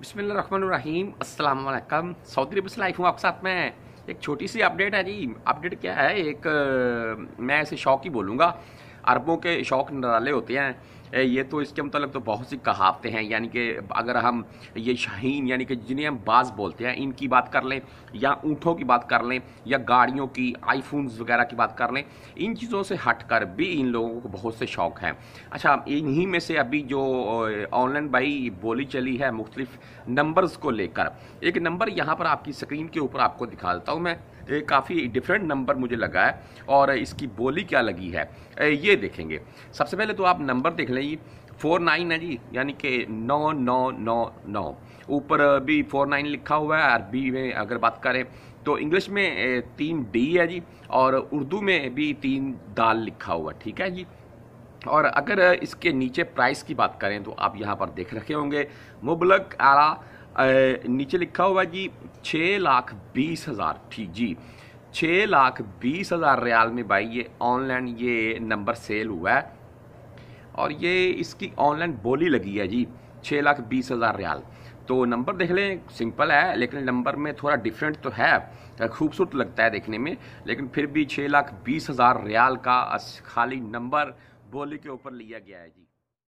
बिसमीम असलकम सऊदी रबी लाइफ हूँ आपके साथ में एक छोटी सी अपडेट है जी अपडेट क्या है एक मैं ऐसे शौक ही बोलूँगा अरबों के शौक नराले होते हैं ये तो इसके मतलब तो बहुत सी कहावतें हैं यानी कि अगर हम ये शहीन यानी कि जिन्हें हम बाज बोलते हैं इनकी बात कर लें या ऊँटों की बात कर लें या गाड़ियों की आईफोन वगैरह की बात कर लें इन चीज़ों से हट कर भी इन लोगों को बहुत से शौक़ हैं अच्छा इन्हीं में से अभी जो ऑनलाइन भाई बोली चली है मुख्तलिफ नंबर्स को लेकर एक नंबर यहाँ पर आपकी स्क्रीन के ऊपर आपको दिखा देता हूँ मैं काफ़ी डिफरेंट नंबर मुझे लगा है और इसकी बोली क्या लगी है ये देखेंगे सबसे पहले तो आप नंबर देख लें जी फोर नाइन है जी यानी कि नौ नौ नौ नौ ऊपर भी फोर नाइन लिखा हुआ है अरबी में अगर बात करें तो इंग्लिश में तीन डी है जी और उर्दू में भी तीन दाल लिखा हुआ ठीक है जी और अगर इसके नीचे प्राइस की बात करें तो आप यहाँ पर देख रखे होंगे मुबलक आला नीचे लिखा हुआ जी छः लाख बीस हज़ार ठीक जी छः लाख बीस हज़ार रियाल में भाई ये ऑनलाइन ये नंबर सेल हुआ है और ये इसकी ऑनलाइन बोली लगी है जी छः लाख बीस हज़ार रियाल तो नंबर देख लें सिंपल है लेकिन नंबर में थोड़ा डिफरेंट तो है खूबसूरत लगता है देखने में लेकिन फिर भी छः लाख बीस हज़ार रियाल का खाली नंबर बोली के ऊपर लिया गया है जी